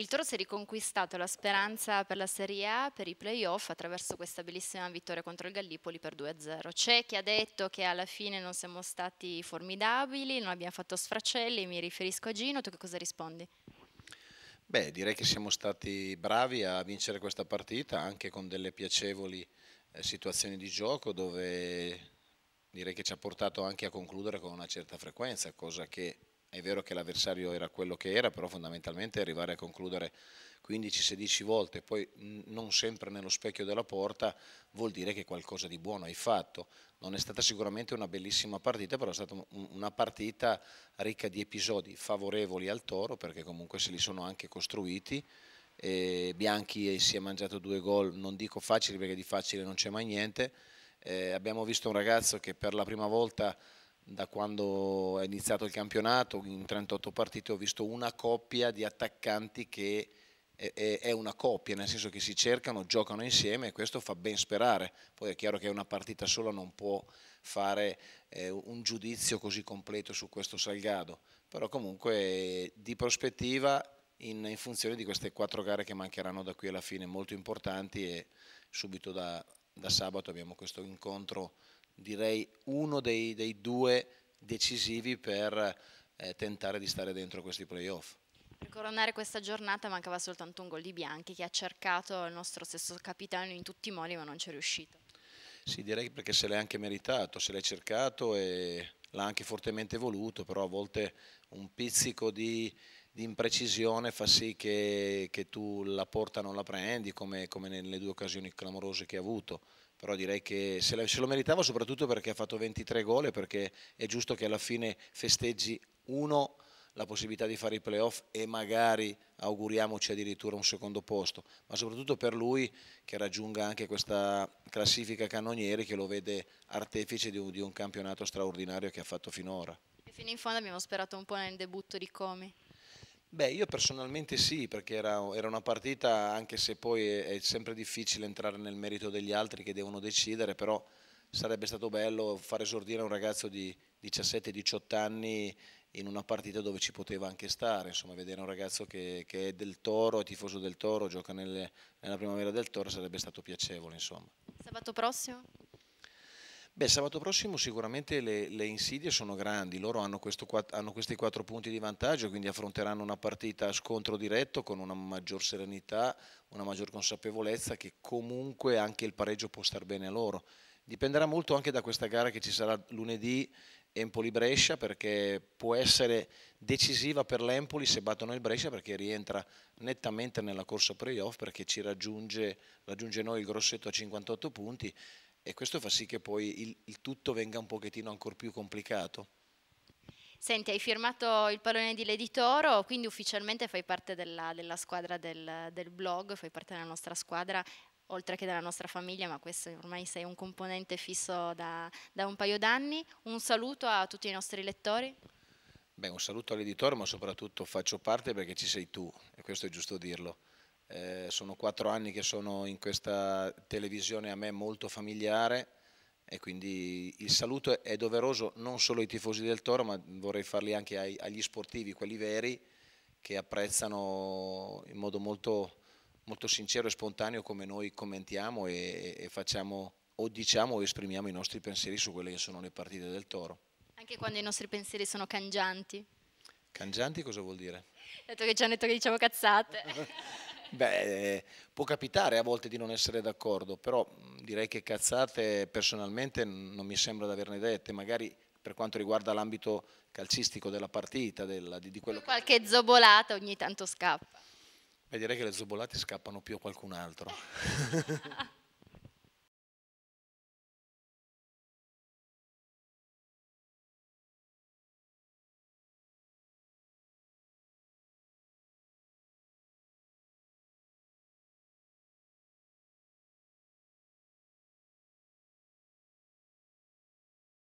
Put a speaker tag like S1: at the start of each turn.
S1: Il Toro si è riconquistato la speranza per la Serie A, per i playoff, attraverso questa bellissima vittoria contro il Gallipoli per 2-0. C'è chi ha detto che alla fine non siamo stati formidabili, non abbiamo fatto sfracelli, mi riferisco a Gino, tu che cosa rispondi?
S2: Beh, direi che siamo stati bravi a vincere questa partita, anche con delle piacevoli eh, situazioni di gioco dove direi che ci ha portato anche a concludere con una certa frequenza, cosa che è vero che l'avversario era quello che era, però fondamentalmente arrivare a concludere 15-16 volte, poi non sempre nello specchio della porta, vuol dire che qualcosa di buono hai fatto. Non è stata sicuramente una bellissima partita, però è stata una partita ricca di episodi favorevoli al Toro, perché comunque se li sono anche costruiti. E Bianchi si è mangiato due gol, non dico facili perché di facile non c'è mai niente. Eh, abbiamo visto un ragazzo che per la prima volta da quando è iniziato il campionato, in 38 partite ho visto una coppia di attaccanti che è, una coppia, nel senso che si cercano, giocano insieme e questo fa ben sperare. Poi è chiaro che una partita sola non può fare eh, un giudizio così completo su questo Salgado, però comunque di prospettiva in, funzione di queste quattro gare che mancheranno da qui alla fine, molto importanti e subito da, da sabato abbiamo questo incontro direi uno dei, dei due decisivi per eh, tentare di stare dentro questi playoff. Per
S1: coronare questa giornata mancava soltanto un gol di Bianchi che ha cercato il nostro stesso capitano in tutti i modi ma non ci è riuscito.
S2: Sì, direi perché se l'è anche meritato, se l'è cercato e l'ha anche fortemente voluto, però a volte un pizzico di di imprecisione fa sì che, che, tu la porta non la prendi, come, come, nelle due occasioni clamorose che ha avuto. Però direi che se, la, se lo meritava soprattutto perché ha fatto 23 gol e perché è giusto che alla fine festeggi uno la possibilità di fare i playoff e magari auguriamoci addirittura un secondo posto, ma soprattutto per lui che raggiunga anche questa classifica cannonieri che lo vede artefice di un, di un campionato straordinario che ha fatto finora.
S1: E fino in fondo abbiamo sperato un po' nel debutto di Comi.
S2: Beh, io personalmente sì, perché era, era, una partita, anche se poi è, è sempre difficile entrare nel merito degli altri che devono decidere, però sarebbe stato bello far esordire un ragazzo di 17-18 anni in una partita dove ci poteva anche stare, insomma vedere un ragazzo che, che è del Toro, è tifoso del Toro, gioca nelle, nella primavera del Toro, sarebbe stato piacevole. Insomma.
S1: Sabato prossimo?
S2: Beh, sabato prossimo sicuramente le, le insidie sono grandi, loro hanno, questo, hanno, questi quattro punti di vantaggio, quindi affronteranno una partita a scontro diretto con una maggior serenità, una maggior consapevolezza che comunque anche il pareggio può star bene a loro. Dipenderà molto anche da questa gara che ci sarà lunedì Empoli-Brescia perché può essere decisiva per l'Empoli se battono il Brescia perché rientra nettamente nella corsa playoff perché ci raggiunge, raggiunge noi il grossetto a 58 punti e questo fa sì che poi il, il tutto venga un pochettino ancora più complicato.
S1: Senti, hai firmato il pallone di Lady Toro, quindi ufficialmente fai parte della, della squadra del, del blog, fai parte della nostra squadra oltre che della nostra famiglia, ma questo ormai sei un componente fisso da, da un paio d'anni. Un saluto a tutti i nostri lettori.
S2: Beh, un saluto all'editore, ma soprattutto faccio parte perché ci sei tu, e questo è giusto dirlo. Eh, sono quattro anni che sono in questa televisione a me molto familiare e quindi il saluto è doveroso non solo ai tifosi del Toro ma vorrei farli anche ai, agli sportivi, quelli veri, che apprezzano in modo molto, molto sincero e spontaneo come noi commentiamo e, e facciamo o diciamo o esprimiamo i nostri pensieri su quelle che sono le partite del Toro.
S1: Anche quando i nostri pensieri sono cangianti.
S2: Cangianti cosa vuol dire?
S1: Dato che ci hanno detto che diciamo cazzate.
S2: Beh, eh, può capitare a volte di non essere d'accordo, però direi che cazzate personalmente non mi sembra di averne dette, magari per quanto riguarda l'ambito calcistico della partita, della, di, di quello
S1: Qualche che... zobolata ogni tanto scappa.
S2: Beh, direi che le zobolate scappano più a qualcun altro.